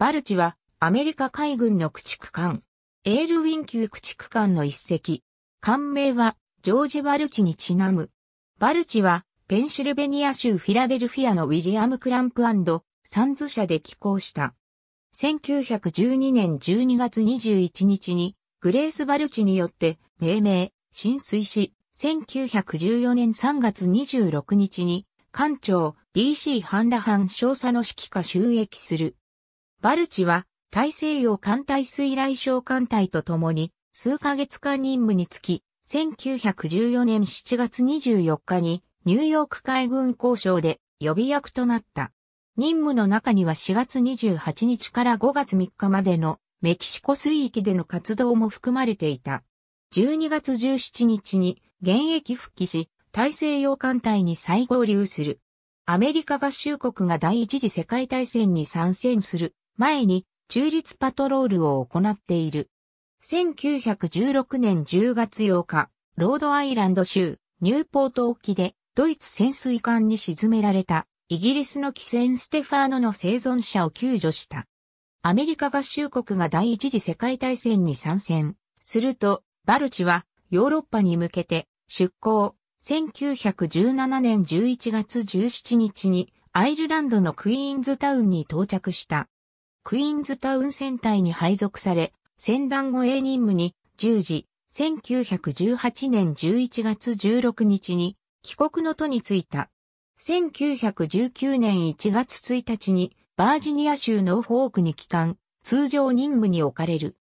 バルチはアメリカ海軍の駆逐艦、エールウィン級駆逐艦の一隻。艦名はジョージ・バルチにちなむ。バルチはペンシルベニア州フィラデルフィアのウィリアム・クランプサンズ社で寄港した。1912年12月21日にグレース・バルチによって命名、浸水し、1914年3月26日に艦長 DC ハンラハン少佐の指揮下収益する。バルチは大西洋艦隊水雷小艦隊と共に数ヶ月間任務につき、1914年7月24日にニューヨーク海軍交渉で予備役となった。任務の中には4月28日から5月3日までのメキシコ水域での活動も含まれていた。12月17日に現役復帰し、大西洋艦隊に再合流する。アメリカ合衆国が第一次世界大戦に参戦する前に中立パトロールを行っている。1916年10月8日、ロードアイランド州、ニューポート沖で、ドイツ潜水艦に沈められた、イギリスの汽船ステファーノの生存者を救助した。アメリカ合衆国が第一次世界大戦に参戦。すると、バルチは、ヨーロッパに向けて、出港。1917年11月17日に、アイルランドのクイーンズタウンに到着した。クイーンズタウン戦隊に配属され、戦団護衛任務に従事、1918年11月16日に帰国の途に着いた。1919年1月1日にバージニア州のーフォークに帰還、通常任務に置かれる。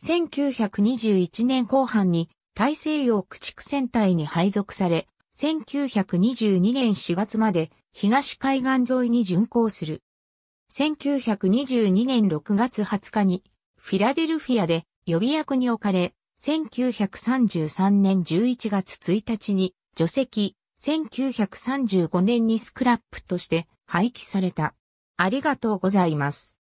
1921年後半に大西洋駆逐戦隊に配属され、1922年4月まで東海岸沿いに巡航する。1922年6月20日にフィラデルフィアで予備役に置かれ、1933年11月1日に除籍、1935年にスクラップとして廃棄された。ありがとうございます。